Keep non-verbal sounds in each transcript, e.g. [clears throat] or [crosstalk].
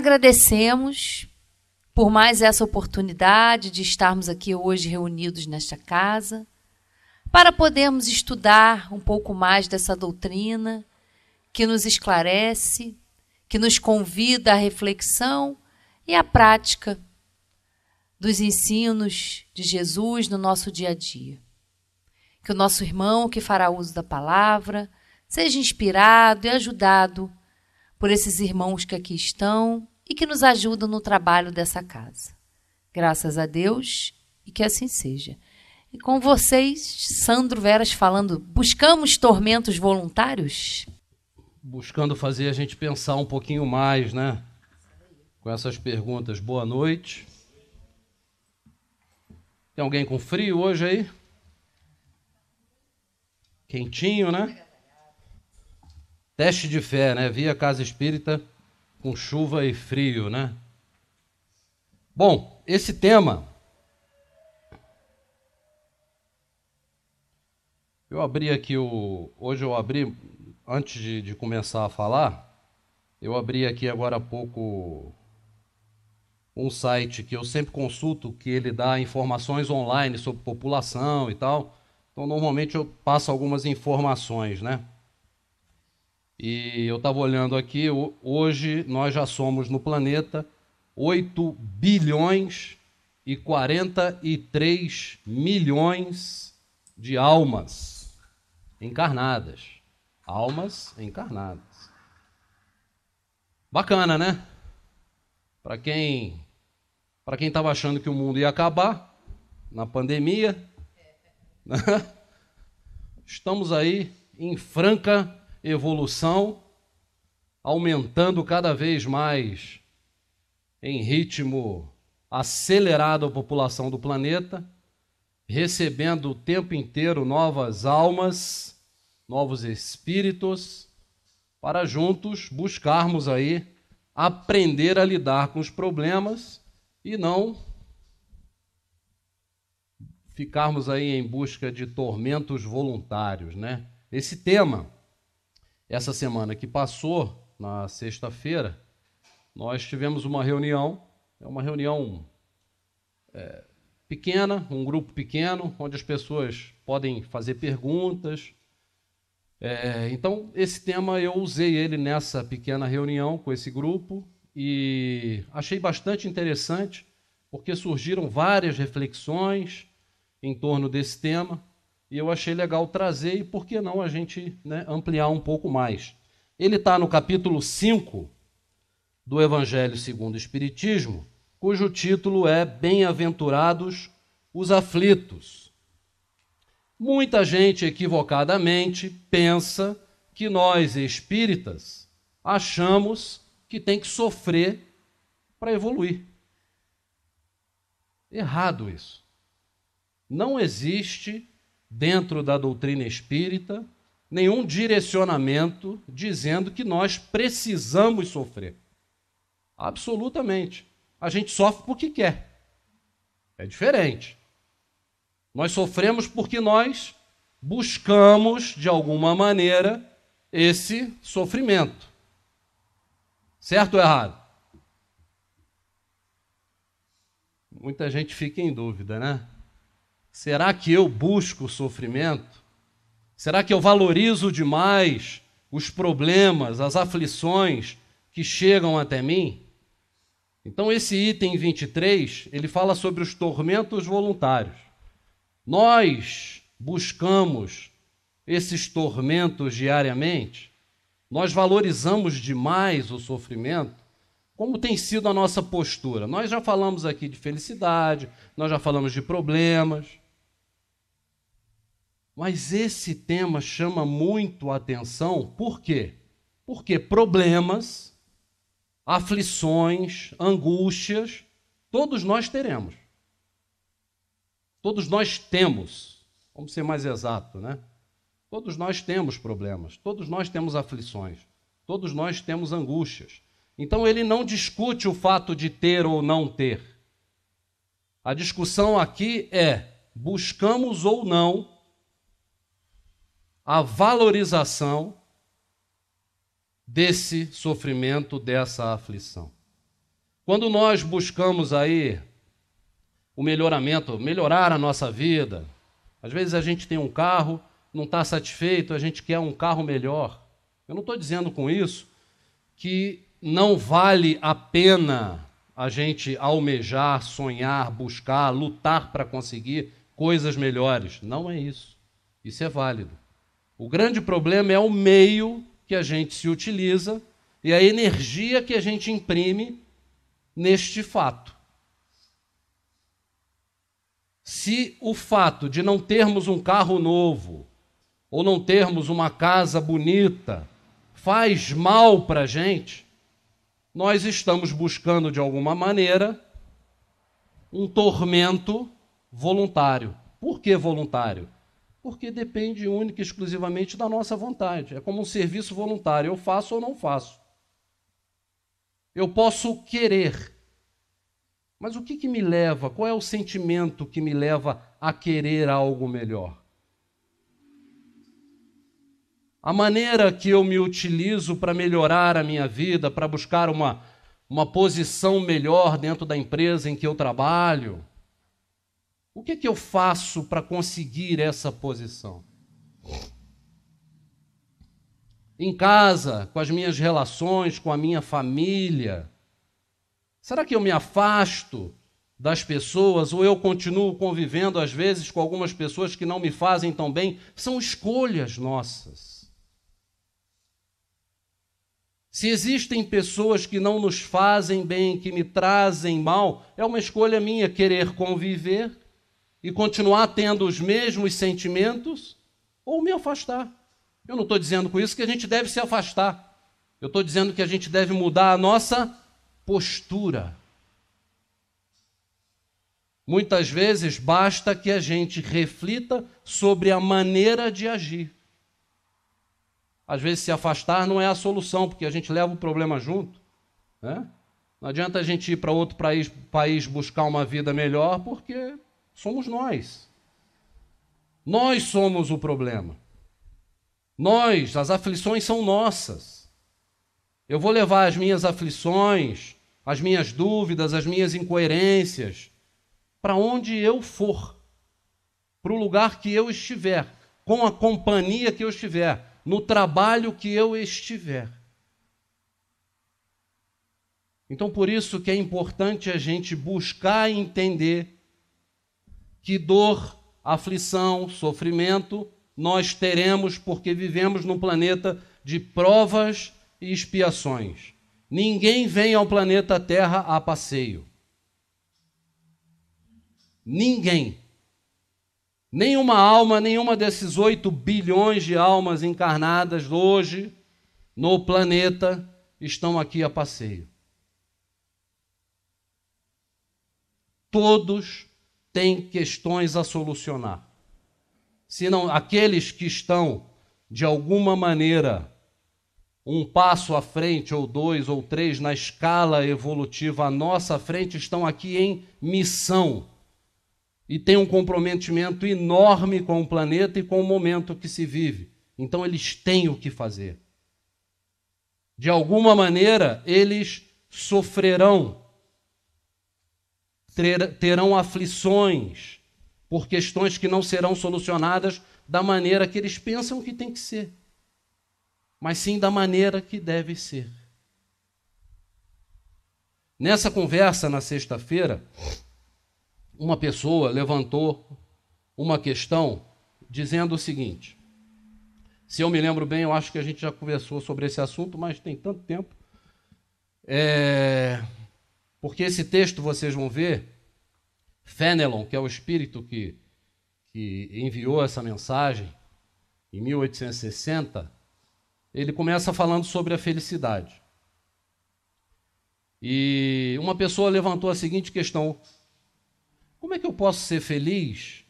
Agradecemos por mais essa oportunidade de estarmos aqui hoje reunidos nesta casa para podermos estudar um pouco mais dessa doutrina que nos esclarece, que nos convida à reflexão e à prática dos ensinos de Jesus no nosso dia a dia. Que o nosso irmão que fará uso da palavra seja inspirado e ajudado por esses irmãos que aqui estão e que nos ajudam no trabalho dessa casa. Graças a Deus e que assim seja. E com vocês, Sandro Veras falando: buscamos tormentos voluntários? Buscando fazer a gente pensar um pouquinho mais, né? Com essas perguntas. Boa noite. Tem alguém com frio hoje aí? Quentinho, né? Teste de fé, né? Via Casa Espírita com chuva e frio, né? Bom, esse tema. Eu abri aqui o. Hoje eu abri, antes de, de começar a falar, eu abri aqui agora há pouco um site que eu sempre consulto, que ele dá informações online sobre população e tal. Então, normalmente eu passo algumas informações, né? E eu estava olhando aqui, hoje nós já somos no planeta 8 bilhões e 43 milhões de almas encarnadas. Almas encarnadas. Bacana, né? Para quem para quem estava achando que o mundo ia acabar na pandemia, [laughs] estamos aí em franca evolução, aumentando cada vez mais em ritmo acelerado a população do planeta, recebendo o tempo inteiro novas almas, novos espíritos, para juntos buscarmos aí aprender a lidar com os problemas e não ficarmos aí em busca de tormentos voluntários, né? Esse tema essa semana que passou, na sexta-feira, nós tivemos uma reunião, é uma reunião é, pequena, um grupo pequeno, onde as pessoas podem fazer perguntas. É, então, esse tema eu usei ele nessa pequena reunião com esse grupo e achei bastante interessante, porque surgiram várias reflexões em torno desse tema. E eu achei legal trazer e por que não a gente né, ampliar um pouco mais. Ele está no capítulo 5 do Evangelho segundo o Espiritismo, cujo título é Bem-aventurados os aflitos. Muita gente equivocadamente pensa que nós espíritas achamos que tem que sofrer para evoluir. Errado isso. Não existe dentro da doutrina espírita, nenhum direcionamento dizendo que nós precisamos sofrer. Absolutamente. A gente sofre porque quer. É diferente. Nós sofremos porque nós buscamos, de alguma maneira, esse sofrimento. Certo ou errado? Muita gente fica em dúvida, né? Será que eu busco o sofrimento? Será que eu valorizo demais os problemas, as aflições que chegam até mim? Então, esse item 23, ele fala sobre os tormentos voluntários. Nós buscamos esses tormentos diariamente? Nós valorizamos demais o sofrimento? Como tem sido a nossa postura? Nós já falamos aqui de felicidade, nós já falamos de problemas, mas esse tema chama muito a atenção, por quê? Porque problemas, aflições, angústias, todos nós teremos. Todos nós temos, vamos ser mais exato, né? Todos nós temos problemas, todos nós temos aflições, todos nós temos angústias. Então ele não discute o fato de ter ou não ter. A discussão aqui é: buscamos ou não a valorização desse sofrimento, dessa aflição. Quando nós buscamos aí o melhoramento, melhorar a nossa vida, às vezes a gente tem um carro, não está satisfeito, a gente quer um carro melhor. Eu não estou dizendo com isso que não vale a pena a gente almejar, sonhar, buscar, lutar para conseguir coisas melhores. Não é isso. Isso é válido. O grande problema é o meio que a gente se utiliza e a energia que a gente imprime neste fato. Se o fato de não termos um carro novo ou não termos uma casa bonita faz mal para a gente, nós estamos buscando de alguma maneira um tormento voluntário. Por que voluntário? porque depende única e exclusivamente da nossa vontade. É como um serviço voluntário: eu faço ou não faço. Eu posso querer, mas o que, que me leva? Qual é o sentimento que me leva a querer algo melhor? A maneira que eu me utilizo para melhorar a minha vida, para buscar uma, uma posição melhor dentro da empresa em que eu trabalho o que é que eu faço para conseguir essa posição? Em casa, com as minhas relações, com a minha família? Será que eu me afasto das pessoas ou eu continuo convivendo às vezes com algumas pessoas que não me fazem tão bem? São escolhas nossas. Se existem pessoas que não nos fazem bem, que me trazem mal, é uma escolha minha querer conviver e continuar tendo os mesmos sentimentos ou me afastar. Eu não estou dizendo com isso que a gente deve se afastar. Eu estou dizendo que a gente deve mudar a nossa postura. Muitas vezes basta que a gente reflita sobre a maneira de agir. Às vezes se afastar não é a solução, porque a gente leva o problema junto. Né? Não adianta a gente ir para outro país, país buscar uma vida melhor, porque somos nós. Nós somos o problema. Nós, as aflições são nossas. Eu vou levar as minhas aflições, as minhas dúvidas, as minhas incoerências para onde eu for, para o lugar que eu estiver, com a companhia que eu estiver, no trabalho que eu estiver. Então, por isso que é importante a gente buscar entender que dor, aflição, sofrimento nós teremos porque vivemos num planeta de provas e expiações. Ninguém vem ao planeta Terra a passeio. Ninguém. Nenhuma alma, nenhuma desses 8 bilhões de almas encarnadas hoje no planeta estão aqui a passeio. Todos tem questões a solucionar. Senão, aqueles que estão, de alguma maneira, um passo à frente, ou dois, ou três, na escala evolutiva à nossa frente, estão aqui em missão. E têm um comprometimento enorme com o planeta e com o momento que se vive. Então, eles têm o que fazer. De alguma maneira, eles sofrerão terão aflições por questões que não serão solucionadas da maneira que eles pensam que tem que ser, mas sim da maneira que deve ser. Nessa conversa na sexta-feira, uma pessoa levantou uma questão dizendo o seguinte: se eu me lembro bem, eu acho que a gente já conversou sobre esse assunto, mas tem tanto tempo. É, porque esse texto vocês vão ver, Fenelon, que é o espírito que, que enviou essa mensagem em 1860, ele começa falando sobre a felicidade. E uma pessoa levantou a seguinte questão: Como é que eu posso ser feliz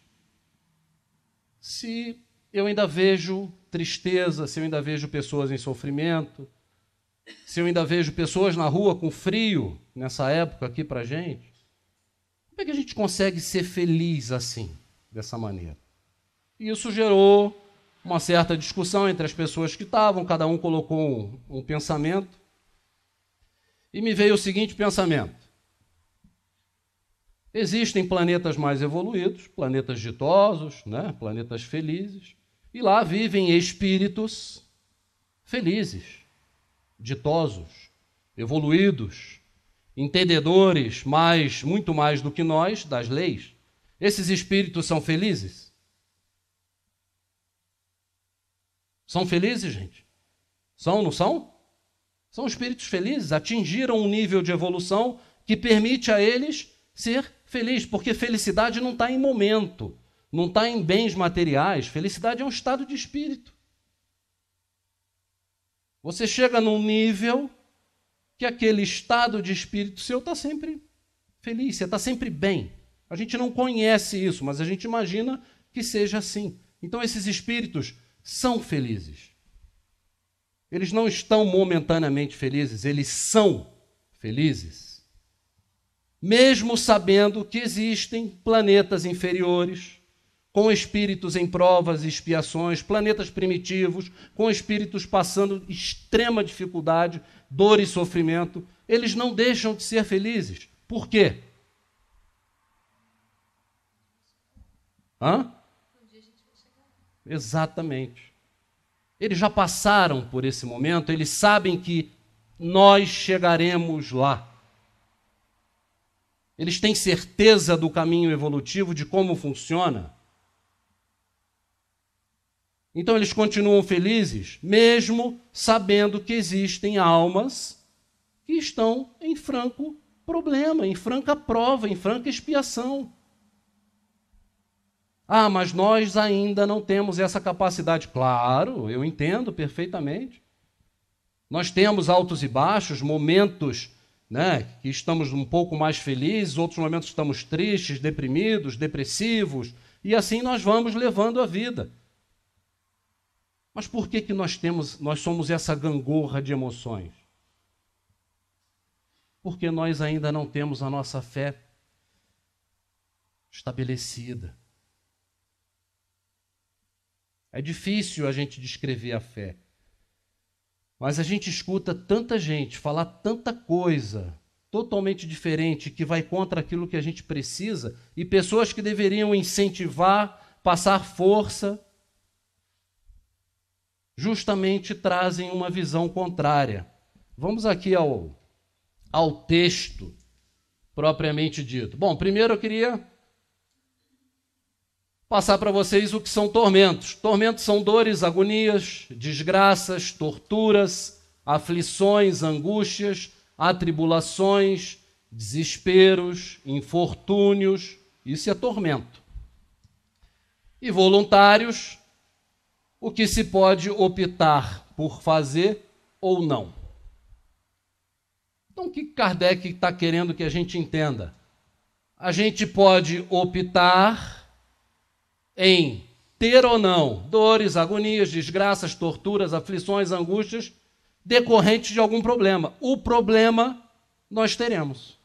se eu ainda vejo tristeza, se eu ainda vejo pessoas em sofrimento, se eu ainda vejo pessoas na rua com frio? nessa época aqui para gente, como é que a gente consegue ser feliz assim, dessa maneira? E isso gerou uma certa discussão entre as pessoas que estavam, cada um colocou um, um pensamento. E me veio o seguinte pensamento: existem planetas mais evoluídos, planetas ditosos, né? planetas felizes, e lá vivem espíritos felizes, ditosos, evoluídos entendedores mais, muito mais do que nós, das leis, esses espíritos são felizes? São felizes, gente? São, não são? São espíritos felizes, atingiram um nível de evolução que permite a eles ser feliz, porque felicidade não está em momento, não está em bens materiais, felicidade é um estado de espírito. Você chega num nível que aquele estado de espírito seu está sempre feliz, você está sempre bem. A gente não conhece isso, mas a gente imagina que seja assim. Então esses espíritos são felizes. Eles não estão momentaneamente felizes, eles são felizes. Mesmo sabendo que existem planetas inferiores, com espíritos em provas e expiações, planetas primitivos, com espíritos passando extrema dificuldade, dor e sofrimento, eles não deixam de ser felizes. Por quê? Hã? Exatamente. Eles já passaram por esse momento, eles sabem que nós chegaremos lá. Eles têm certeza do caminho evolutivo, de como funciona. Então eles continuam felizes, mesmo sabendo que existem almas que estão em franco problema, em franca prova, em franca expiação. Ah, mas nós ainda não temos essa capacidade. Claro, eu entendo perfeitamente. Nós temos altos e baixos, momentos né, que estamos um pouco mais felizes, outros momentos estamos tristes, deprimidos, depressivos, e assim nós vamos levando a vida. Mas por que, que nós temos, nós somos essa gangorra de emoções? Porque nós ainda não temos a nossa fé estabelecida. É difícil a gente descrever a fé. Mas a gente escuta tanta gente falar tanta coisa totalmente diferente que vai contra aquilo que a gente precisa e pessoas que deveriam incentivar, passar força, justamente trazem uma visão contrária. Vamos aqui ao, ao texto propriamente dito. Bom, primeiro eu queria passar para vocês o que são tormentos. Tormentos são dores, agonias, desgraças, torturas, aflições, angústias, atribulações, desesperos, infortúnios. Isso é tormento. E voluntários o que se pode optar por fazer ou não. Então, o que Kardec está querendo que a gente entenda? A gente pode optar em ter ou não dores, agonias, desgraças, torturas, aflições, angústias decorrentes de algum problema. O problema nós teremos.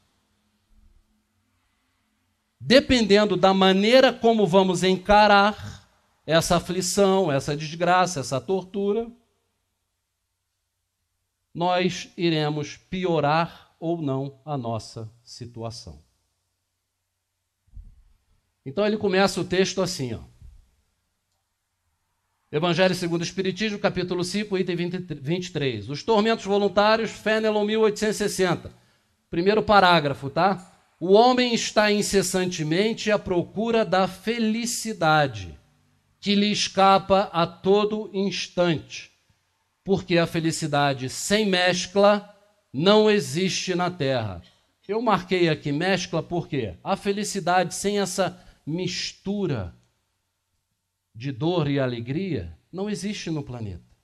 Dependendo da maneira como vamos encarar, essa aflição, essa desgraça, essa tortura, nós iremos piorar ou não a nossa situação. Então ele começa o texto assim, ó. Evangelho segundo o Espiritismo, capítulo 5, item 20, 23. Os tormentos voluntários, Fenelon 1860. Primeiro parágrafo, tá? O homem está incessantemente à procura da felicidade que lhe escapa a todo instante, porque a felicidade sem mescla não existe na terra. Eu marquei aqui mescla porque a felicidade sem essa mistura de dor e alegria não existe no planeta.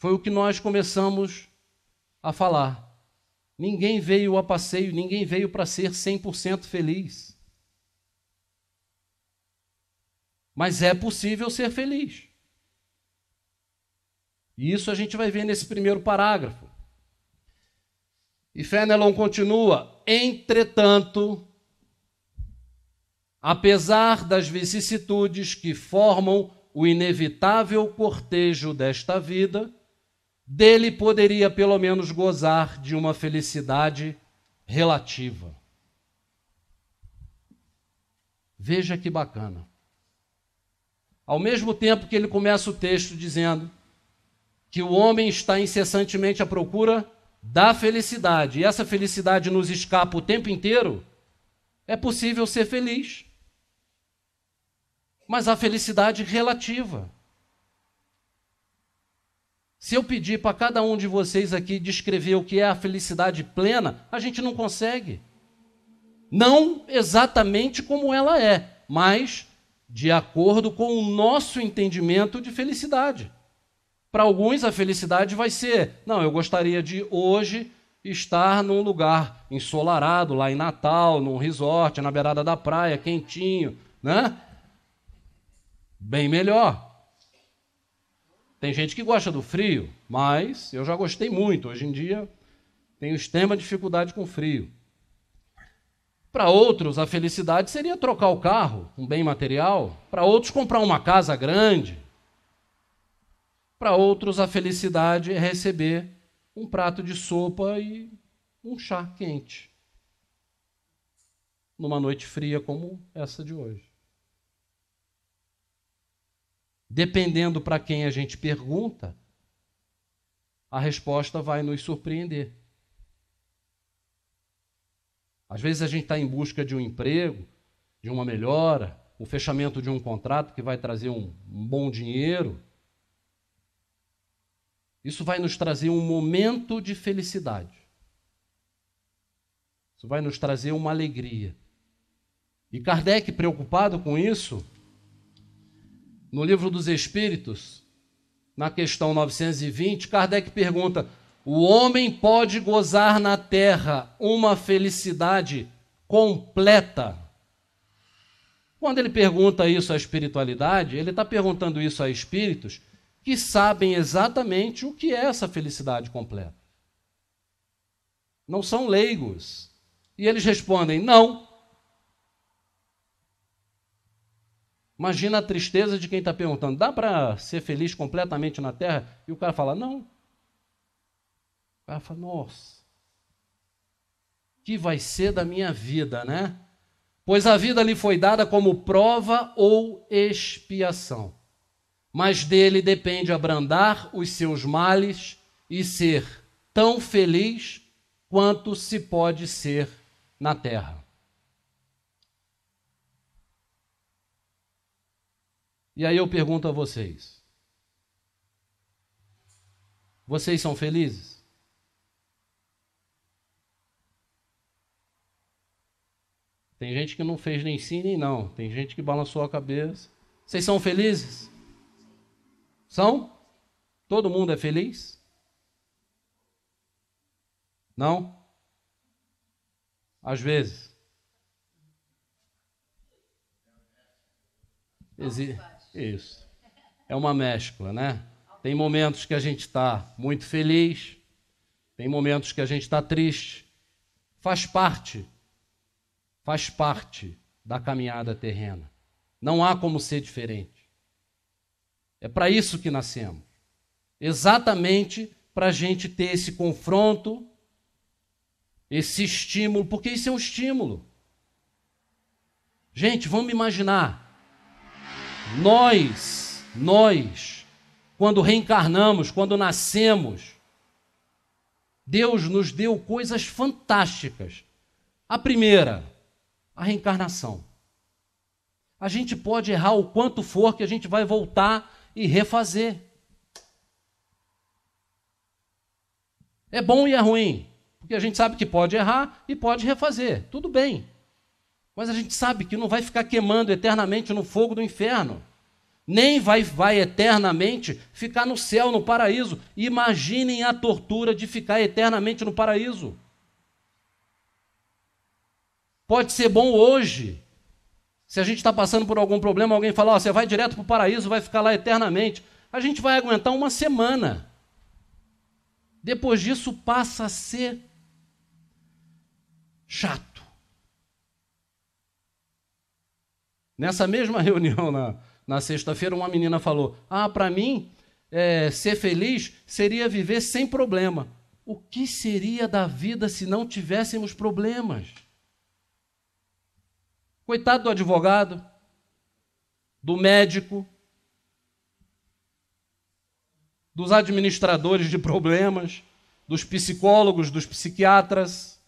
Foi o que nós começamos a falar. Ninguém veio a passeio, ninguém veio para ser 100% feliz. Mas é possível ser feliz. E isso a gente vai ver nesse primeiro parágrafo. E Fenelon continua: entretanto, apesar das vicissitudes que formam o inevitável cortejo desta vida, dele poderia pelo menos gozar de uma felicidade relativa. Veja que bacana. Ao mesmo tempo que ele começa o texto dizendo que o homem está incessantemente à procura da felicidade, e essa felicidade nos escapa o tempo inteiro, é possível ser feliz. Mas a felicidade relativa. Se eu pedir para cada um de vocês aqui descrever o que é a felicidade plena, a gente não consegue. Não exatamente como ela é, mas de acordo com o nosso entendimento de felicidade. Para alguns, a felicidade vai ser: não, eu gostaria de hoje estar num lugar ensolarado, lá em Natal, num resort, na beirada da praia, quentinho, né? Bem melhor. Tem gente que gosta do frio, mas eu já gostei muito. Hoje em dia tenho extrema dificuldade com frio. Para outros, a felicidade seria trocar o carro, um bem material. Para outros, comprar uma casa grande. Para outros, a felicidade é receber um prato de sopa e um chá quente. Numa noite fria como essa de hoje. Dependendo para quem a gente pergunta, a resposta vai nos surpreender. Às vezes a gente está em busca de um emprego, de uma melhora, o fechamento de um contrato que vai trazer um bom dinheiro. Isso vai nos trazer um momento de felicidade. Isso vai nos trazer uma alegria. E Kardec, preocupado com isso, no livro dos Espíritos, na questão 920, Kardec pergunta: o homem pode gozar na terra uma felicidade completa. Quando ele pergunta isso à espiritualidade, ele está perguntando isso a espíritos que sabem exatamente o que é essa felicidade completa. Não são leigos. E eles respondem: não. Imagina a tristeza de quem está perguntando: dá para ser feliz completamente na Terra? E o cara fala: não. Ela fala, nossa, que vai ser da minha vida, né? Pois a vida lhe foi dada como prova ou expiação. Mas dele depende abrandar os seus males e ser tão feliz quanto se pode ser na terra. E aí eu pergunto a vocês: vocês são felizes? Tem gente que não fez nem sim nem não. Tem gente que balançou a cabeça. Vocês são felizes? São? Todo mundo é feliz? Não? Às vezes. Exi... Isso. É uma mescla, né? Tem momentos que a gente está muito feliz, tem momentos que a gente está triste. Faz parte faz parte da caminhada terrena. Não há como ser diferente. É para isso que nascemos. Exatamente para a gente ter esse confronto, esse estímulo, porque isso é um estímulo. Gente, vamos imaginar. Nós, nós, quando reencarnamos, quando nascemos, Deus nos deu coisas fantásticas. A primeira, a reencarnação. A gente pode errar o quanto for que a gente vai voltar e refazer. É bom e é ruim, porque a gente sabe que pode errar e pode refazer, tudo bem. Mas a gente sabe que não vai ficar queimando eternamente no fogo do inferno, nem vai, vai eternamente ficar no céu, no paraíso. Imaginem a tortura de ficar eternamente no paraíso. Pode ser bom hoje. Se a gente está passando por algum problema, alguém fala: oh, você vai direto para o paraíso, vai ficar lá eternamente. A gente vai aguentar uma semana. Depois disso, passa a ser chato. Nessa mesma [laughs] reunião na, na sexta-feira, uma menina falou: Ah, para mim, é, ser feliz seria viver sem problema. O que seria da vida se não tivéssemos problemas? Coitado do advogado, do médico, dos administradores de problemas, dos psicólogos, dos psiquiatras.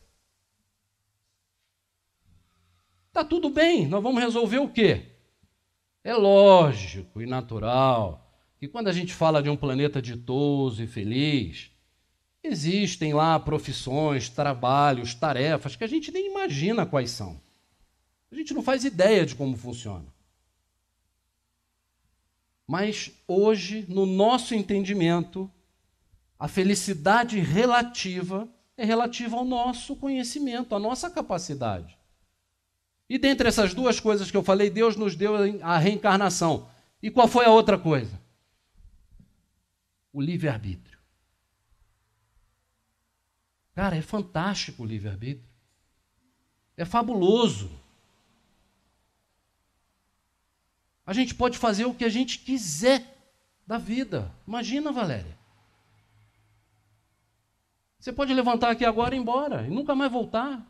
Tá tudo bem, nós vamos resolver o quê? É lógico e natural que quando a gente fala de um planeta ditoso e feliz, existem lá profissões, trabalhos, tarefas que a gente nem imagina quais são. A gente não faz ideia de como funciona. Mas hoje, no nosso entendimento, a felicidade relativa é relativa ao nosso conhecimento, à nossa capacidade. E dentre essas duas coisas que eu falei, Deus nos deu a reencarnação. E qual foi a outra coisa? O livre-arbítrio. Cara, é fantástico o livre-arbítrio. É fabuloso. A gente pode fazer o que a gente quiser da vida. Imagina, Valéria. Você pode levantar aqui agora e ir embora e nunca mais voltar.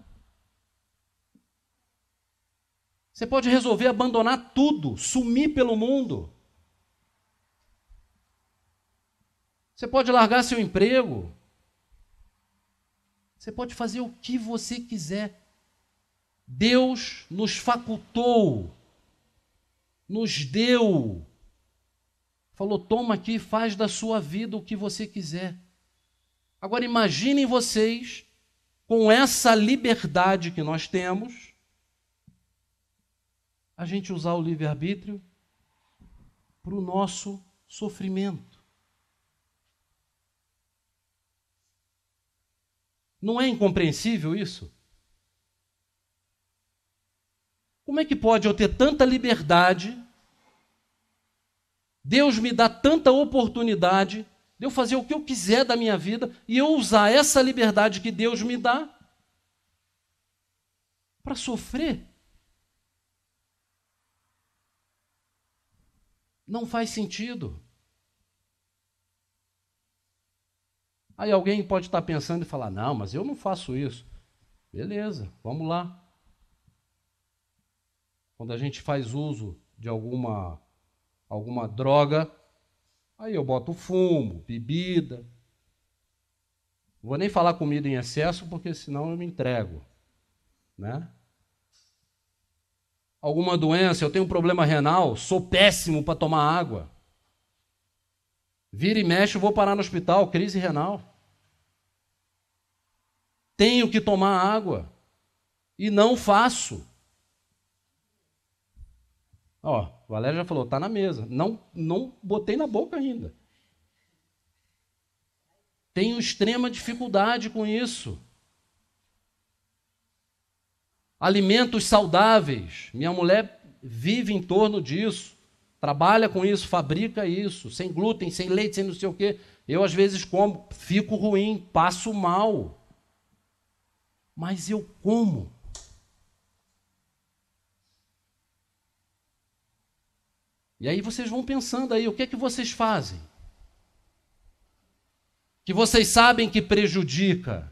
Você pode resolver abandonar tudo, sumir pelo mundo. Você pode largar seu emprego. Você pode fazer o que você quiser. Deus nos facultou nos deu. Falou: toma aqui, faz da sua vida o que você quiser. Agora imaginem vocês, com essa liberdade que nós temos, a gente usar o livre-arbítrio para o nosso sofrimento. Não é incompreensível isso? Como é que pode eu ter tanta liberdade Deus me dá tanta oportunidade de eu fazer o que eu quiser da minha vida e eu usar essa liberdade que Deus me dá para sofrer. Não faz sentido. Aí alguém pode estar pensando e falar: não, mas eu não faço isso. Beleza, vamos lá. Quando a gente faz uso de alguma alguma droga, aí eu boto fumo, bebida. Não vou nem falar comida em excesso, porque senão eu me entrego. Né? Alguma doença, eu tenho um problema renal, sou péssimo para tomar água. Vira e mexe, eu vou parar no hospital, crise renal. Tenho que tomar água. E não faço. Ó, o Valério já falou, tá na mesa. Não, não botei na boca ainda. Tenho extrema dificuldade com isso. Alimentos saudáveis. Minha mulher vive em torno disso, trabalha com isso, fabrica isso, sem glúten, sem leite, sem não sei o quê. Eu às vezes como, fico ruim, passo mal. Mas eu como. E aí vocês vão pensando aí, o que é que vocês fazem? Que vocês sabem que prejudica,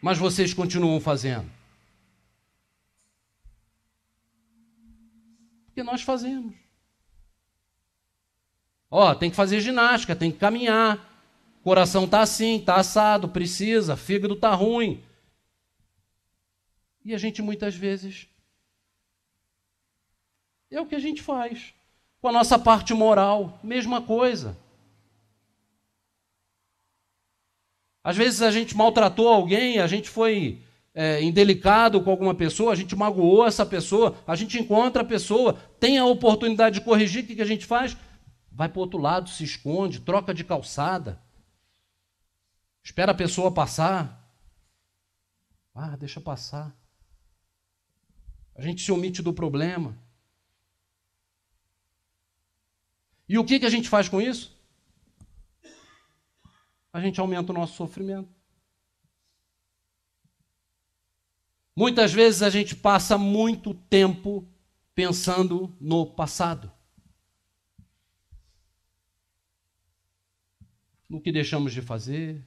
mas vocês continuam fazendo. Porque nós fazemos. Ó, oh, tem que fazer ginástica, tem que caminhar. Coração tá assim, tá assado, precisa, fígado tá ruim. E a gente muitas vezes é o que a gente faz. Com a nossa parte moral, mesma coisa. Às vezes a gente maltratou alguém, a gente foi é, indelicado com alguma pessoa, a gente magoou essa pessoa, a gente encontra a pessoa, tem a oportunidade de corrigir, o que a gente faz? Vai para o outro lado, se esconde, troca de calçada, espera a pessoa passar. Ah, deixa passar. A gente se omite do problema. E o que, que a gente faz com isso? A gente aumenta o nosso sofrimento. Muitas vezes a gente passa muito tempo pensando no passado. No que deixamos de fazer,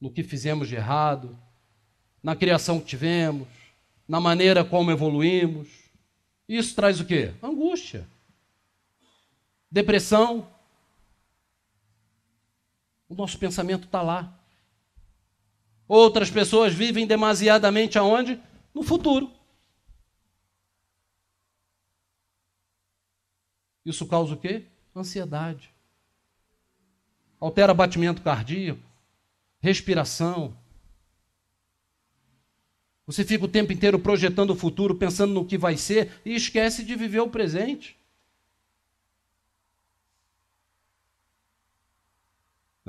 no que fizemos de errado, na criação que tivemos, na maneira como evoluímos. Isso traz o quê? Angústia depressão. O nosso pensamento está lá. Outras pessoas vivem demasiadamente aonde? No futuro. Isso causa o quê? Ansiedade. Altera batimento cardíaco, respiração. Você fica o tempo inteiro projetando o futuro, pensando no que vai ser e esquece de viver o presente.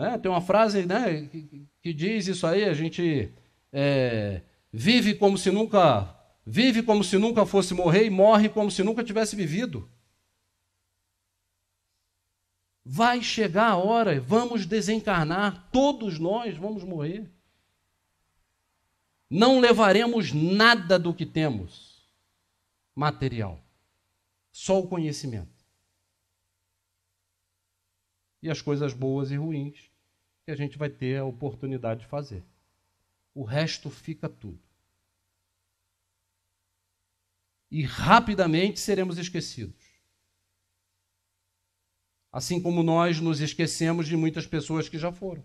Né? Tem uma frase né, que, que, diz isso aí, a gente é, vive como se nunca vive como se nunca fosse morrer e morre como se nunca tivesse vivido. Vai chegar a hora, vamos desencarnar, todos nós vamos morrer. Não levaremos nada do que temos material, só o conhecimento. E as coisas boas e ruins que a gente vai ter a oportunidade de fazer. O resto fica tudo. E rapidamente seremos esquecidos. Assim como nós nos esquecemos de muitas pessoas que já foram.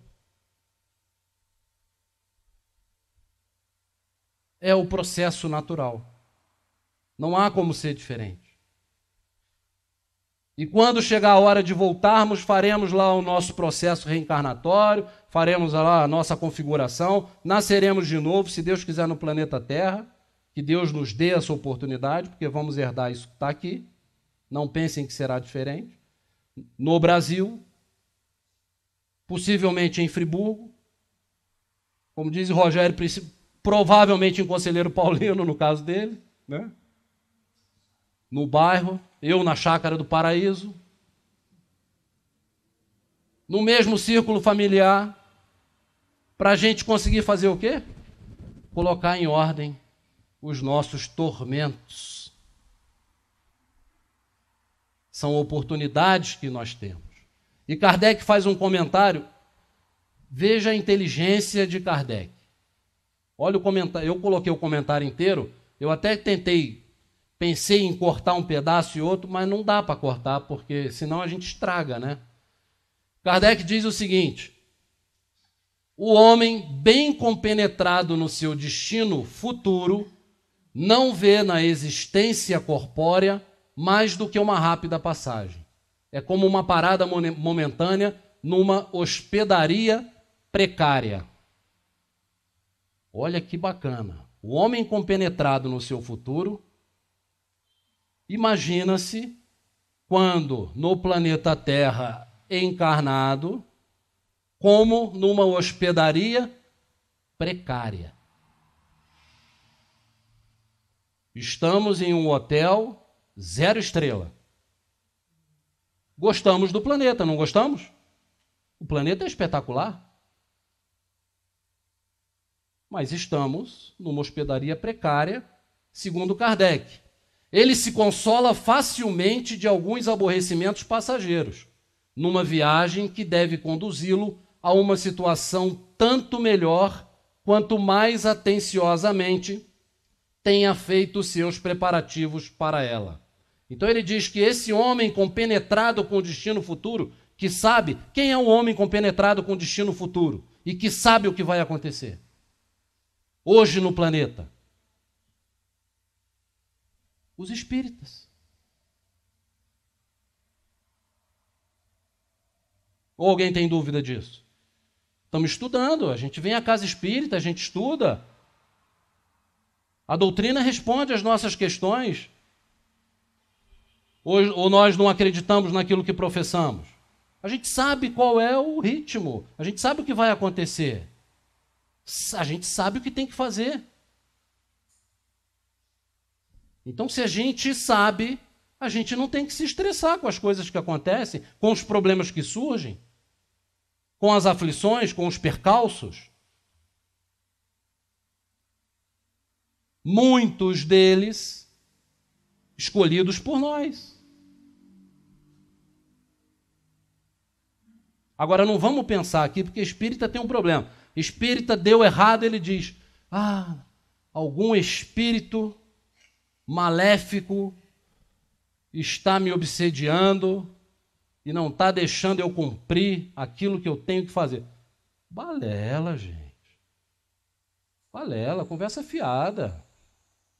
É o processo natural. Não há como ser diferente. E quando chegar a hora de voltarmos, faremos lá o nosso processo reencarnatório, faremos lá a nossa configuração, nasceremos de novo, se Deus quiser, no planeta Terra. Que Deus nos dê essa oportunidade, porque vamos herdar isso que está aqui. Não pensem que será diferente. No Brasil, possivelmente em Friburgo, como diz Rogério, provavelmente em Conselheiro Paulino, no caso dele, né? no bairro, eu na chácara do paraíso, no mesmo círculo familiar, para a gente conseguir fazer o quê? Colocar em ordem os nossos tormentos. São oportunidades que nós temos. E Kardec faz um comentário. Veja a inteligência de Kardec. Olha o comentário. Eu coloquei o comentário inteiro. Eu até tentei Pensei em cortar um pedaço e outro, mas não dá para cortar, porque senão a gente estraga, né? Kardec diz o seguinte: o homem, bem compenetrado no seu destino futuro, não vê na existência corpórea mais do que uma rápida passagem. É como uma parada momentânea numa hospedaria precária. Olha que bacana. O homem compenetrado no seu futuro Imagina-se quando no planeta Terra encarnado, como numa hospedaria precária. Estamos em um hotel zero estrela. Gostamos do planeta, não gostamos? O planeta é espetacular. Mas estamos numa hospedaria precária, segundo Kardec. Ele se consola facilmente de alguns aborrecimentos passageiros, numa viagem que deve conduzi-lo a uma situação tanto melhor quanto mais atenciosamente tenha feito seus preparativos para ela. Então ele diz que esse homem compenetrado com o destino futuro, que sabe quem é o um homem compenetrado com o destino futuro e que sabe o que vai acontecer hoje no planeta. Os espíritas. Ou alguém tem dúvida disso? Estamos estudando, a gente vem à casa espírita, a gente estuda. A doutrina responde às nossas questões. Ou, ou nós não acreditamos naquilo que professamos? A gente sabe qual é o ritmo, a gente sabe o que vai acontecer, a gente sabe o que tem que fazer. Então, se a gente sabe, a gente não tem que se estressar com as coisas que acontecem, com os problemas que surgem, com as aflições, com os percalços. Muitos deles escolhidos por nós. Agora, não vamos pensar aqui, porque espírita tem um problema. Espírita deu errado, ele diz: Ah, algum espírito maléfico está me obsediando e não está deixando eu cumprir aquilo que eu tenho que fazer. Balela, gente. Balela, conversa fiada.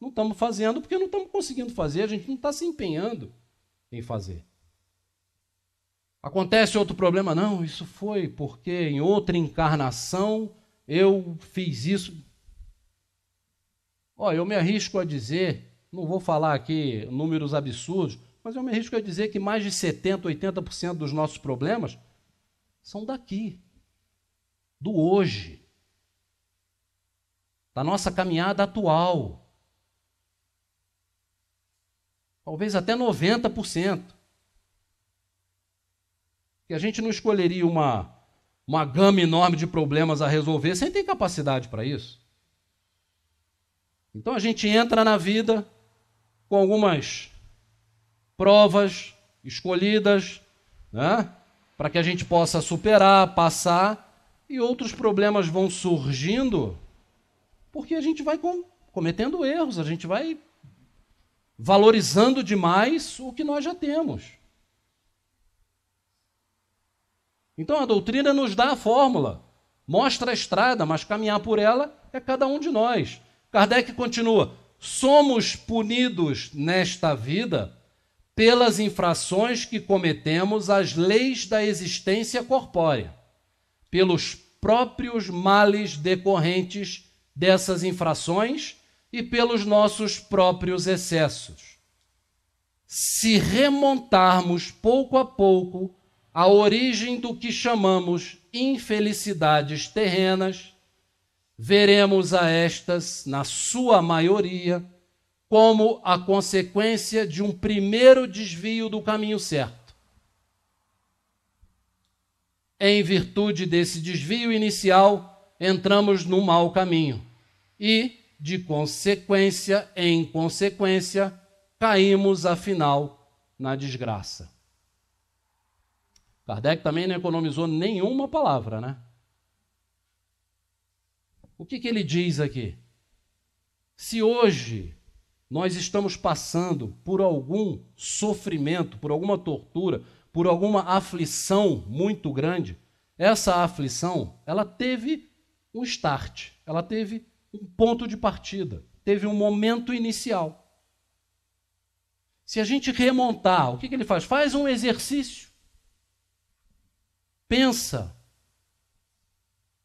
Não estamos fazendo porque não estamos conseguindo fazer, a gente não está se empenhando em fazer. Acontece outro problema, não, isso foi porque em outra encarnação eu fiz isso. Olha, eu me arrisco a dizer não vou falar aqui números absurdos, mas eu me arrisco a dizer que mais de 70%, 80% dos nossos problemas são daqui, do hoje, da nossa caminhada atual. Talvez até 90%. Que a gente não escolheria uma, uma gama enorme de problemas a resolver sem ter capacidade para isso. Então a gente entra na vida, com algumas provas escolhidas, né? para que a gente possa superar, passar, e outros problemas vão surgindo, porque a gente vai com, cometendo erros, a gente vai valorizando demais o que nós já temos. Então a doutrina nos dá a fórmula, mostra a estrada, mas caminhar por ela é cada um de nós. Kardec continua: somos punidos nesta vida pelas infrações que cometemos às leis da existência corpórea, pelos próprios males decorrentes dessas infrações e pelos nossos próprios excessos. Se remontarmos pouco a pouco à origem do que chamamos infelicidades terrenas, veremos a estas, na sua maioria, como a consequência de um primeiro desvio do caminho certo. Em virtude desse desvio inicial, entramos no mau caminho e, de consequência em consequência, caímos afinal na desgraça. Kardec também não economizou nenhuma palavra, né? O que, que ele diz aqui? Se hoje nós estamos passando por algum sofrimento, por alguma tortura, por alguma aflição muito grande, essa aflição, ela teve um start, ela teve um ponto de partida, teve um momento inicial. Se a gente remontar, o que, que ele faz? Faz um exercício. Pensa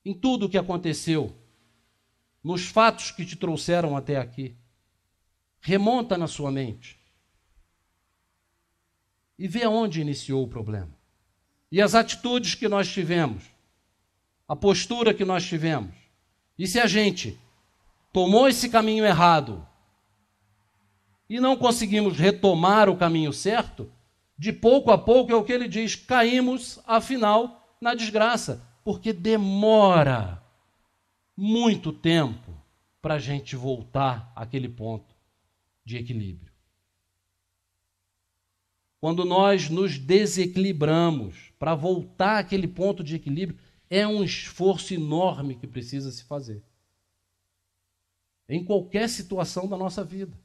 em tudo o que aconteceu nos fatos que te trouxeram até aqui. Remonta na sua mente. E vê onde iniciou o problema. E as atitudes que nós tivemos, a postura que nós tivemos. E se a gente tomou esse caminho errado e não conseguimos retomar o caminho certo, de pouco a pouco é o que ele diz, caímos afinal na desgraça, porque demora muito tempo para a gente voltar àquele ponto de equilíbrio. Quando nós nos desequilibramos para voltar àquele ponto de equilíbrio, é um esforço enorme que precisa se fazer. Em qualquer situação da nossa vida.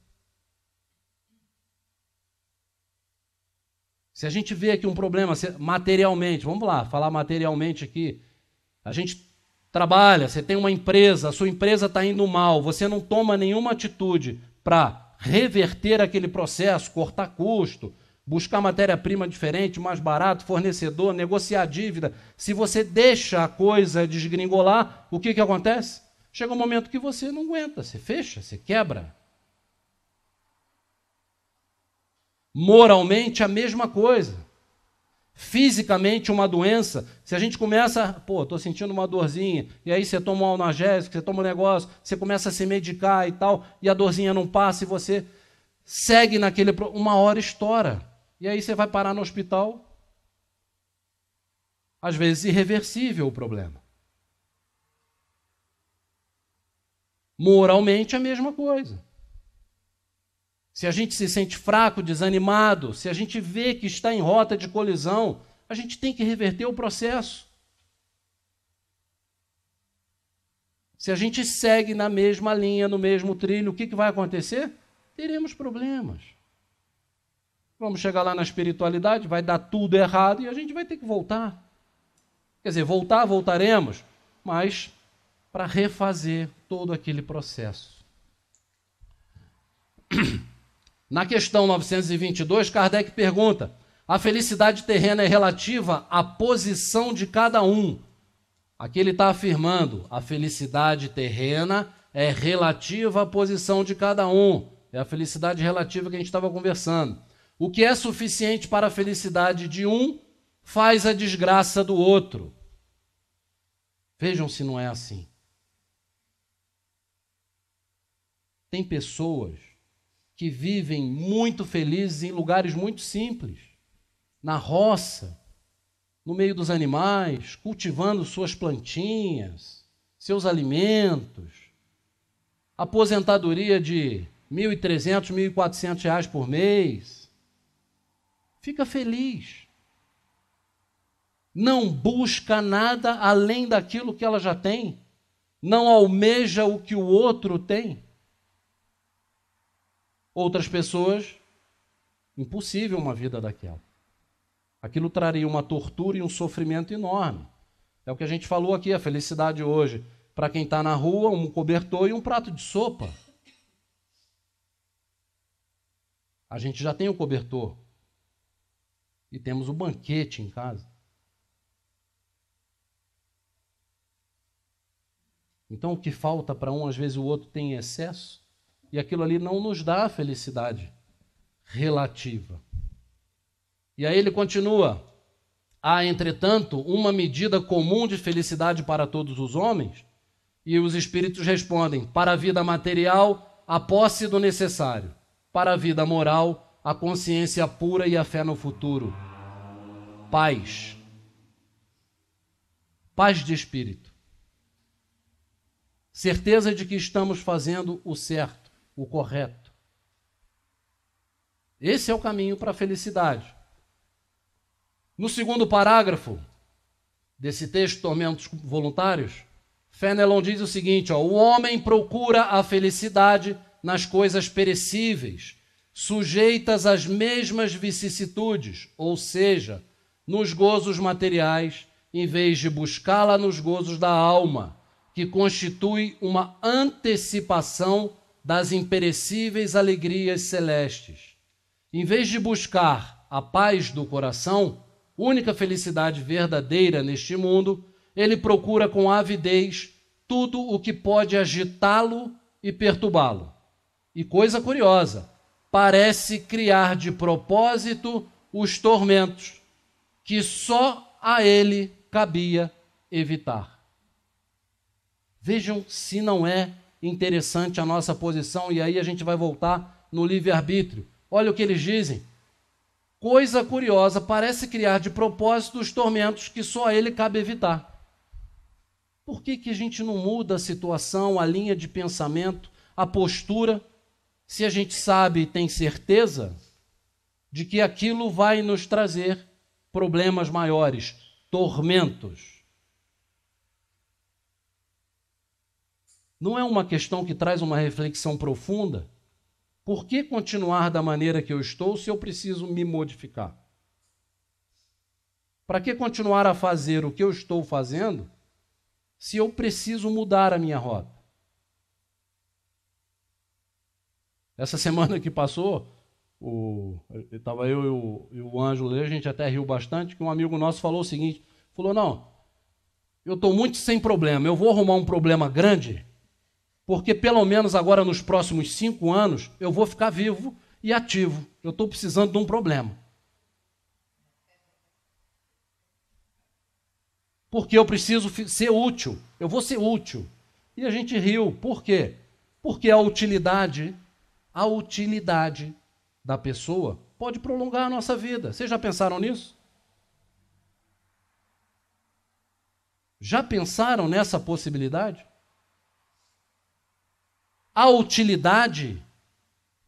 Se a gente vê aqui um problema materialmente, vamos lá, falar materialmente aqui, a gente trabalha, você tem uma empresa, a sua empresa está indo mal, você não toma nenhuma atitude para reverter aquele processo, cortar custo, buscar matéria-prima diferente, mais barato, fornecedor, negociar dívida. Se você deixa a coisa desgringolar, o que, que acontece? Chega um momento que você não aguenta, você fecha, você quebra. Moralmente, a mesma coisa fisicamente uma doença, se a gente começa, pô, estou sentindo uma dorzinha, e aí você toma um analgésico, você toma um negócio, você começa a se medicar e tal, e a dorzinha não passa e você segue naquele. Uma hora estoura. E aí você vai parar no hospital. Às vezes irreversível o problema. Moralmente é a mesma coisa se a gente se sente fraco, desanimado, se a gente vê que está em rota de colisão, a gente tem que reverter o processo. Se a gente segue na mesma linha, no mesmo trilho, o que, que vai acontecer? Teremos problemas. Vamos chegar lá na espiritualidade, vai dar tudo errado e a gente vai ter que voltar. Quer dizer, voltar, voltaremos, mas para refazer todo aquele processo. Na questão 922, Kardec pergunta: a felicidade terrena é relativa à posição de cada um. Aqui ele está afirmando: a felicidade terrena é relativa à posição de cada um. É a felicidade relativa que a gente estava conversando. O que é suficiente para a felicidade de um faz a desgraça do outro. Vejam se não é assim. Tem pessoas que vivem muito felizes em lugares muito simples, na roça, no meio dos animais, cultivando suas plantinhas, seus alimentos. Aposentadoria de 1.300, 1.400 reais por mês. Fica feliz. Não busca nada além daquilo que ela já tem. Não almeja o que o outro tem. Outras pessoas, impossível uma vida daquela. Aquilo traria uma tortura e um sofrimento enorme. É o que a gente falou aqui, a felicidade hoje. Para quem está na rua, um cobertor e um prato de sopa. A gente já tem o cobertor. E temos o banquete em casa. Então, o que falta para um, às vezes o outro tem excesso. E aquilo ali não nos dá a felicidade relativa. E aí ele continua: há, entretanto, uma medida comum de felicidade para todos os homens? E os espíritos respondem: para a vida material, a posse do necessário, para a vida moral, a consciência pura e a fé no futuro. Paz. Paz de espírito. Certeza de que estamos fazendo o certo o correto. Esse é o caminho para a felicidade. No segundo parágrafo desse texto, Tormentos Voluntários, Fenelon diz o seguinte: ó, o homem procura a felicidade nas coisas perecíveis, sujeitas às mesmas vicissitudes, ou seja, nos gozos materiais, em vez de buscá-la nos gozos da alma, que constitui uma antecipação das imperecíveis alegrias celestes. Em vez de buscar a paz do coração, única felicidade verdadeira neste mundo, ele procura com avidez tudo o que pode agitá-lo e perturbá-lo. E coisa curiosa, parece criar de propósito os tormentos que só a ele cabia evitar. Vejam se não é interessante a nossa posição, e aí a gente vai voltar no livre-arbítrio. Olha o que eles dizem. Coisa curiosa, parece criar de propósito os tormentos que só a ele cabe evitar. Por que, que a gente não muda a situação, a linha de pensamento, a postura, se a gente sabe e tem certeza de que aquilo vai nos trazer problemas maiores, tormentos? Não é uma questão que traz uma reflexão profunda? Por que continuar da maneira que eu estou se eu preciso me modificar? Para que continuar a fazer o que eu estou fazendo se eu preciso mudar a minha rota? Essa [laughs] semana que passou, estava eu, e o Ângelo a gente até riu bastante, que um amigo nosso falou o seguinte, falou, não, eu estou muito sem problema, eu vou arrumar um problema grande porque pelo menos agora nos próximos cinco anos eu vou ficar vivo e ativo. Eu estou precisando de um problema. Porque eu preciso ser útil. Eu vou ser útil. E a gente riu. Por quê? Porque a utilidade, a utilidade da pessoa pode prolongar a nossa vida. Vocês já pensaram nisso? Já pensaram nessa possibilidade? A utilidade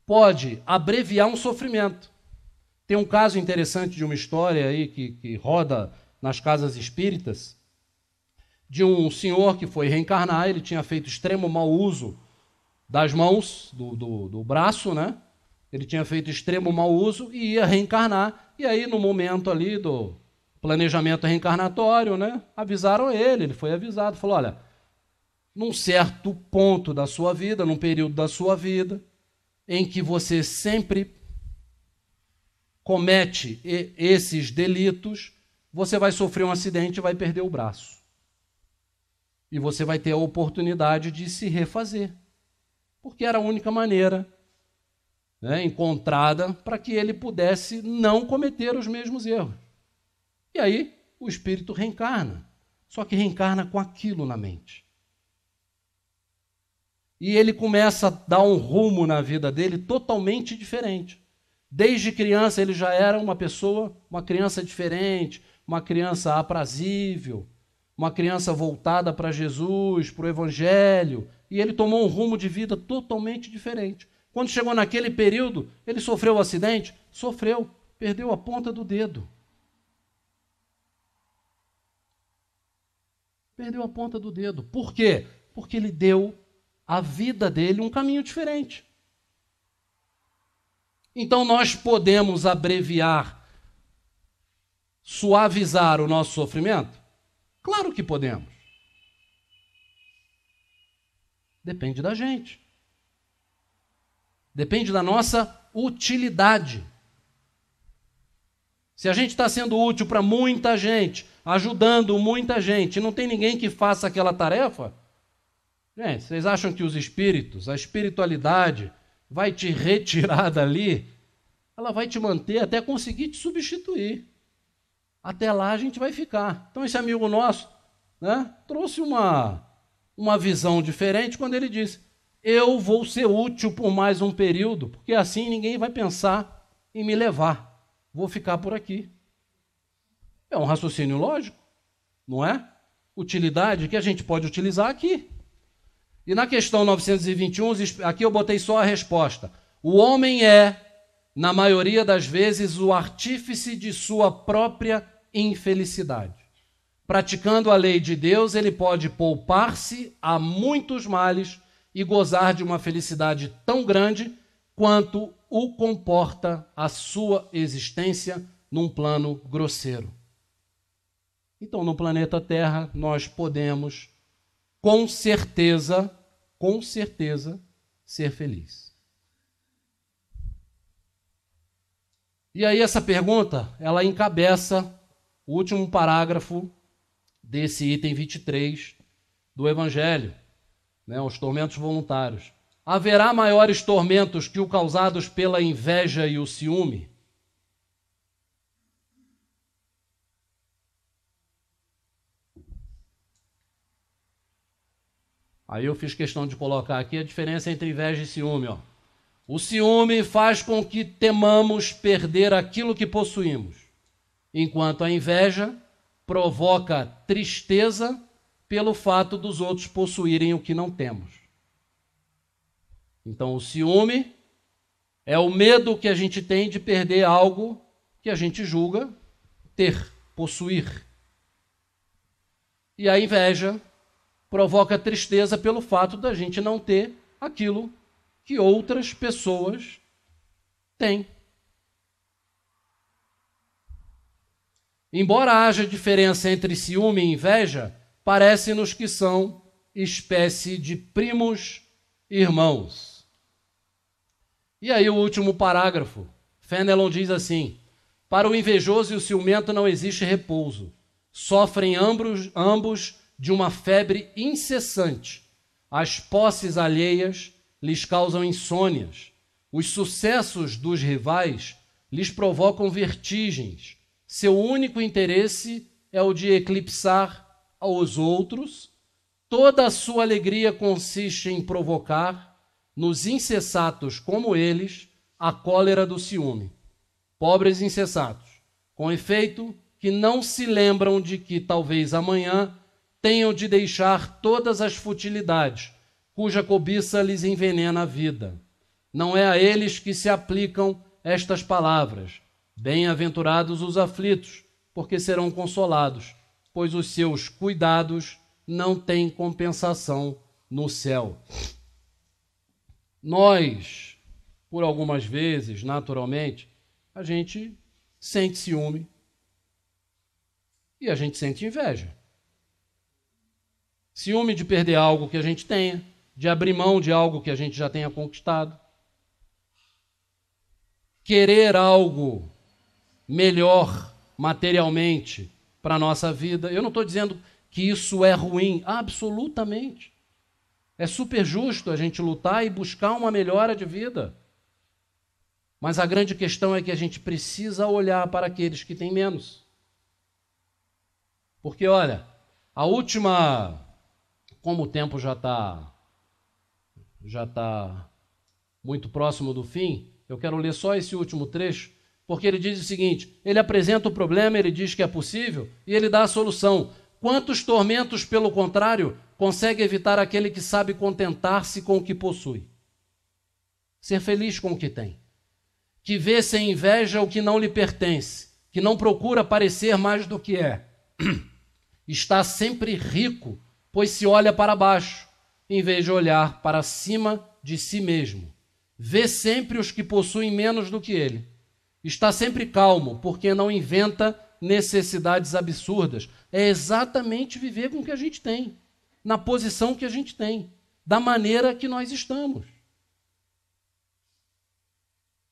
pode abreviar um sofrimento. Tem um caso interessante de uma história aí que, que roda nas casas espíritas, de um senhor que foi reencarnar, ele tinha feito extremo mau uso das mãos, do, do, do braço, né? Ele tinha feito extremo mau uso e ia reencarnar. E aí, no momento ali do planejamento reencarnatório, né? Avisaram ele, ele foi avisado, falou: olha, num certo ponto da sua vida, num período da sua vida, em que você sempre comete esses delitos, você vai sofrer um acidente e vai perder o braço. E você vai ter a oportunidade de se refazer. Porque era a única maneira né, encontrada para que ele pudesse não cometer os mesmos erros. E aí o espírito reencarna. Só que reencarna com aquilo na mente e ele começa a dar um rumo na vida dele totalmente diferente. Desde criança ele já era uma pessoa, uma criança diferente, uma criança aprazível, uma criança voltada para Jesus, para o Evangelho, e ele tomou um rumo de vida totalmente diferente. Quando chegou naquele período, ele sofreu um acidente? Sofreu, perdeu a ponta do dedo. Perdeu a ponta do dedo. Por quê? Porque ele deu a vida dele um caminho diferente. Então nós podemos abreviar, suavizar o nosso sofrimento? Claro que podemos. Depende da gente. Depende da nossa utilidade. Se a gente está sendo útil para muita gente, ajudando muita gente, não tem ninguém que faça aquela tarefa, Gente, é, vocês acham que os espíritos, a espiritualidade, vai te [laughs] retirar dali? Ela vai te manter até conseguir te substituir. Até lá a gente vai ficar. Então, esse amigo nosso né, trouxe uma, uma visão diferente quando ele disse: Eu vou ser útil por mais um período, porque assim ninguém vai pensar em me levar. Vou ficar por aqui. É um raciocínio lógico, não é? Utilidade que a gente pode utilizar aqui. E na questão 921, aqui eu botei só a resposta. O homem é, na maioria das vezes, o artífice de sua própria infelicidade. Praticando a lei de Deus, ele pode poupar-se a muitos males e gozar de uma felicidade tão grande quanto o comporta a sua existência num plano grosseiro. Então, no planeta Terra, nós podemos, com certeza, com certeza, ser feliz. E aí essa pergunta, ela encabeça o último parágrafo desse item 23 do Evangelho, né, os tormentos voluntários. Haverá maiores tormentos que os causados pela inveja e o ciúme? Aí eu fiz questão de colocar aqui a diferença entre inveja e ciúme. Ó. O ciúme faz com que temamos perder aquilo que possuímos, enquanto a inveja provoca tristeza pelo fato dos outros possuírem o que não temos. Então, o ciúme é o medo que a gente tem de perder algo que a gente julga ter, possuir. E a inveja provoca tristeza pelo fato da gente não ter aquilo que outras pessoas têm. Embora haja diferença entre ciúme e inveja, parece-nos que são espécie de primos irmãos. E aí, o último parágrafo. Fenelon diz assim: Para o invejoso e o ciumento não existe repouso. Sofrem ambos, ambos de uma febre incessante. As posses alheias lhes causam insônias. Os sucessos dos rivais lhes provocam vertigens. Seu único interesse é o de eclipsar aos outros. Toda a sua alegria consiste em provocar, nos insensatos como eles, a cólera do ciúme. Pobres insensatos, com efeito, que não se lembram de que talvez amanhã tenham de deixar todas as futilidades, cuja cobiça lhes envenena a vida. Não é a eles que se aplicam estas palavras: Bem-aventurados os aflitos, porque serão consolados, pois os seus cuidados não têm compensação no céu. Nós, por algumas vezes, naturalmente, a gente sente ciúme e a gente sente inveja ciúme de perder algo que a gente tenha, de abrir mão de algo que a gente já tenha conquistado. Querer algo melhor materialmente para a nossa vida. Eu não estou dizendo que isso é ruim, absolutamente. É super justo a gente lutar e buscar uma melhora de vida. Mas a grande questão é que a gente precisa olhar para aqueles que têm menos. Porque, olha, a última como o tempo já está já tá muito próximo do fim, eu quero ler só esse último trecho, porque ele diz o seguinte: ele apresenta o problema, ele diz que é possível e ele dá a solução. Quantos tormentos, pelo contrário, consegue evitar aquele que sabe contentar-se com o que possui? Ser feliz com o que tem. Que vê sem inveja o que não lhe pertence, que não procura parecer mais do que é. [clears throat] Está sempre rico pois se olha para baixo, em vez de olhar para cima de si mesmo. Vê sempre os que possuem menos do que ele. Está sempre calmo, porque não inventa necessidades absurdas. É exatamente viver com o que a gente tem, na posição que a gente tem, da maneira que nós estamos.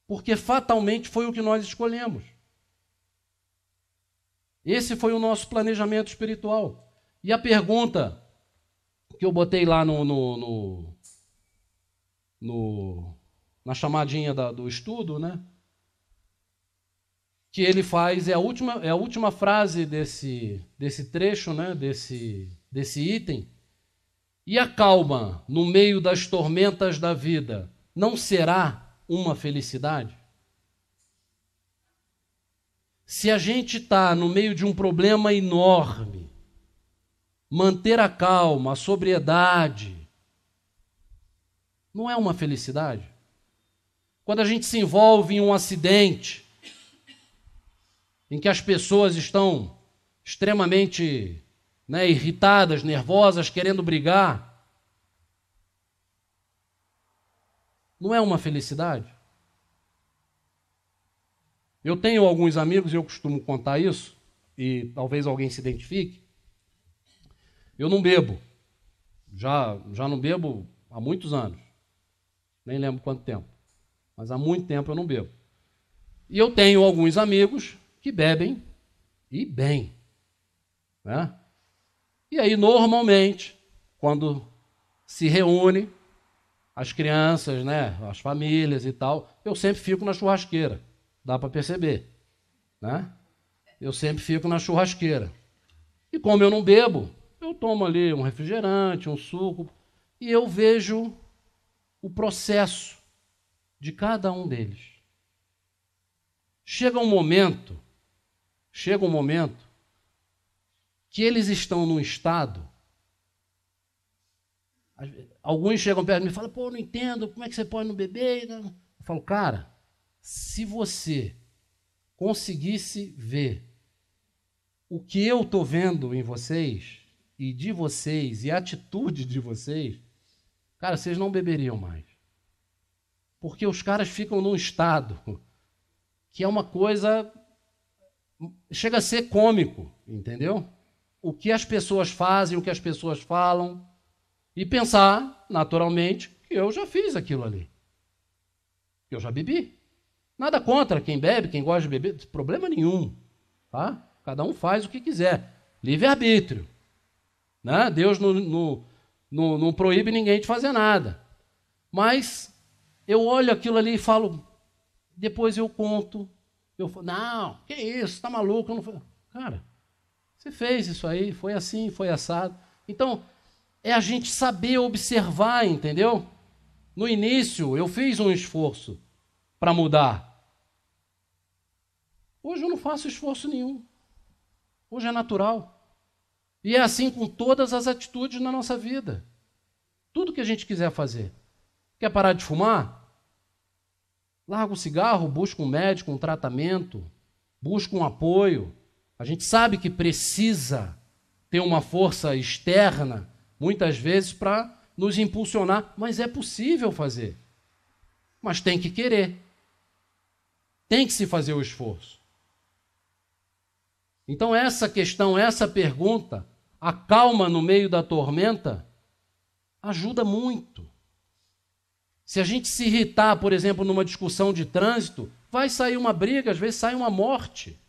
Porque fatalmente foi o que nós escolhemos. Esse foi o nosso planejamento espiritual. E a pergunta que eu botei lá no, no, no, no na chamadinha da, do estudo, né? Que ele faz é a última é a última frase desse desse trecho, né? Desse desse item. E a calma no meio das tormentas da vida não será uma felicidade? Se a gente está no meio de um problema enorme manter a calma, a sobriedade, não é uma felicidade? Quando a gente se envolve em um acidente, em que as pessoas estão extremamente né, irritadas, nervosas, querendo brigar, não é uma felicidade? Eu tenho alguns amigos, eu costumo contar isso, e talvez alguém se identifique, eu não bebo. Já, já não bebo há muitos anos. Nem lembro quanto tempo. Mas há muito tempo eu não bebo. E eu tenho alguns amigos que bebem e bem. Né? E aí, normalmente, quando se reúne as crianças, né, as famílias e tal, eu sempre fico na churrasqueira. Dá para perceber. Né? Eu sempre fico na churrasqueira. E como eu não bebo, eu tomo ali um refrigerante, um suco, e eu vejo o processo de cada um deles. Chega um momento, chega um momento que eles estão num estado. Alguns chegam perto de mim e falam, pô, não entendo, como é que você pode não beber? Eu falo, cara, se você conseguisse ver o que eu estou vendo em vocês, e de vocês e a atitude de vocês, cara, vocês não beberiam mais. Porque os caras ficam num estado que é uma coisa. chega a ser cômico, entendeu? O que as pessoas fazem, o que as pessoas falam, e pensar, naturalmente, que eu já fiz aquilo ali. eu já bebi. Nada contra quem bebe, quem gosta de beber, problema nenhum. Tá? Cada um faz o que quiser. Livre-arbítrio. Né? Deus não, não, não, não proíbe ninguém de fazer nada. Mas eu olho aquilo ali e falo, depois eu conto. Eu falo, não, que isso, tá maluco? Eu não... Cara, você fez isso aí, foi assim, foi assado. Então, é a gente saber observar, entendeu? No início, eu fiz um esforço para mudar. Hoje eu não faço esforço nenhum. Hoje é natural. E é assim com todas as atitudes na nossa vida. Tudo que a gente quiser fazer. Quer parar de fumar? Larga o cigarro, busca um médico, um tratamento, busca um apoio. A gente sabe que precisa ter uma força externa, muitas vezes, para nos impulsionar, mas é possível fazer. Mas tem que querer. Tem que se fazer o esforço. Então, essa questão, essa pergunta, a calma no meio da tormenta ajuda muito. Se a gente se irritar, por exemplo, numa discussão de trânsito, vai sair uma briga, às vezes sai uma morte.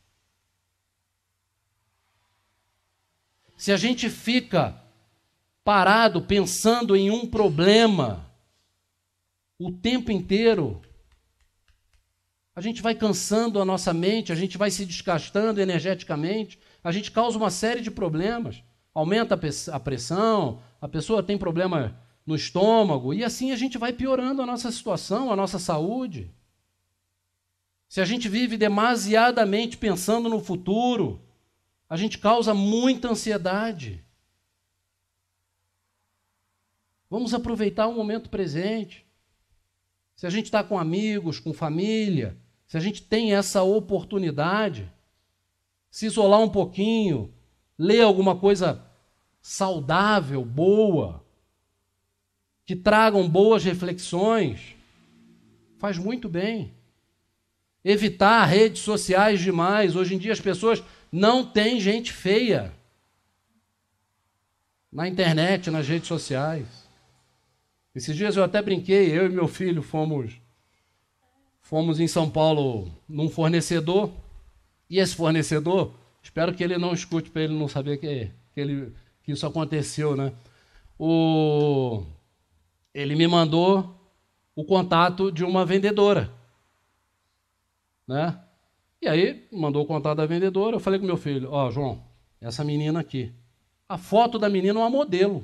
Se a gente fica parado pensando em um problema o tempo inteiro, a gente vai cansando a nossa mente, a gente vai se desgastando energeticamente, a gente causa uma série de problemas aumenta a pressão, a pessoa tem problema no estômago, e assim a gente vai piorando a nossa situação, a nossa saúde. Se a gente vive demasiadamente pensando no futuro, a gente causa muita ansiedade. Vamos aproveitar o momento presente. Se a gente está com amigos, com família, se a gente tem essa oportunidade, se isolar um pouquinho, ler alguma coisa saudável, boa, que tragam boas reflexões. Faz muito bem. Evitar redes sociais demais. Hoje em dia as pessoas não têm gente feia na internet, nas redes sociais. Esses dias eu até brinquei, eu e meu filho fomos fomos em São Paulo num fornecedor, e esse fornecedor Espero que ele não escute para ele não saber que, que, ele, que isso aconteceu, né? O, ele me mandou o contato de uma vendedora, né? E aí mandou o contato da vendedora. Eu falei com meu filho, ó, oh, João, essa menina aqui, a foto da menina é uma modelo.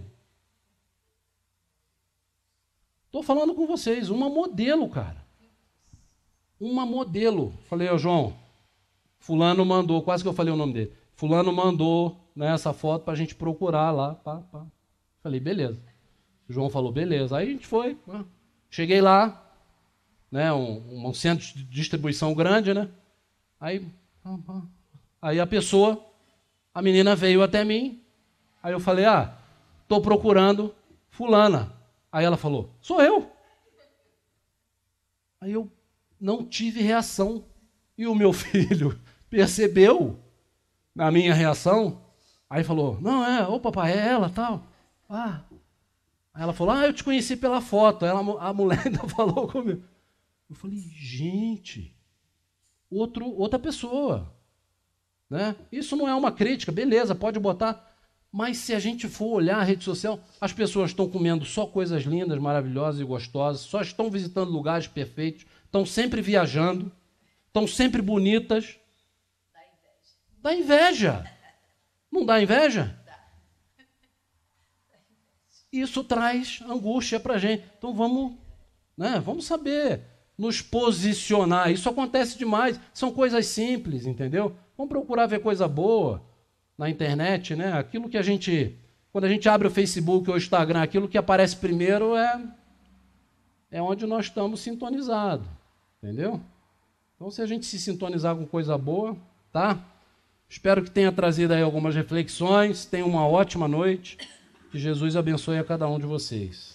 Estou falando com vocês, uma modelo, cara. Uma modelo. Falei, ó, oh, João, Fulano mandou, quase que eu falei o nome dele. Fulano mandou né, essa foto para a gente procurar lá. Pá, pá. Falei, beleza. O João falou, beleza. Aí a gente foi. Pá. Cheguei lá, né, um, um, centro de distribuição grande, né? Aí, aí a pessoa, a menina veio até mim. Aí eu falei, ah, estou procurando fulana. Aí ela falou, sou eu. Aí eu não tive reação. E o meu [laughs] filho? percebeu na minha reação, aí falou: Não, é, ô papai, é ela tal. Ah. Aí ela falou: Ah, eu te conheci pela foto. Ela, a mulher [laughs] ainda falou comigo. Eu falei: Gente, outro, outra pessoa. Né? Isso não é uma crítica, beleza, pode botar. Mas se a gente for olhar a rede social, as pessoas estão comendo só coisas lindas, maravilhosas e gostosas, só estão visitando lugares perfeitos, estão sempre viajando, estão sempre bonitas, Dá inveja. Não dá inveja? Isso traz angústia para a gente. Então vamos, né, vamos saber nos posicionar. Isso acontece demais. São coisas simples, entendeu? Vamos procurar ver coisa boa na internet, né? Aquilo que a gente. Quando a gente abre o Facebook ou o Instagram, aquilo que aparece primeiro é, é onde nós estamos sintonizados. Entendeu? Então, se a gente se sintonizar com coisa boa, tá? Espero que tenha trazido aí algumas reflexões. Tenha uma ótima noite. Que Jesus abençoe a cada um de vocês.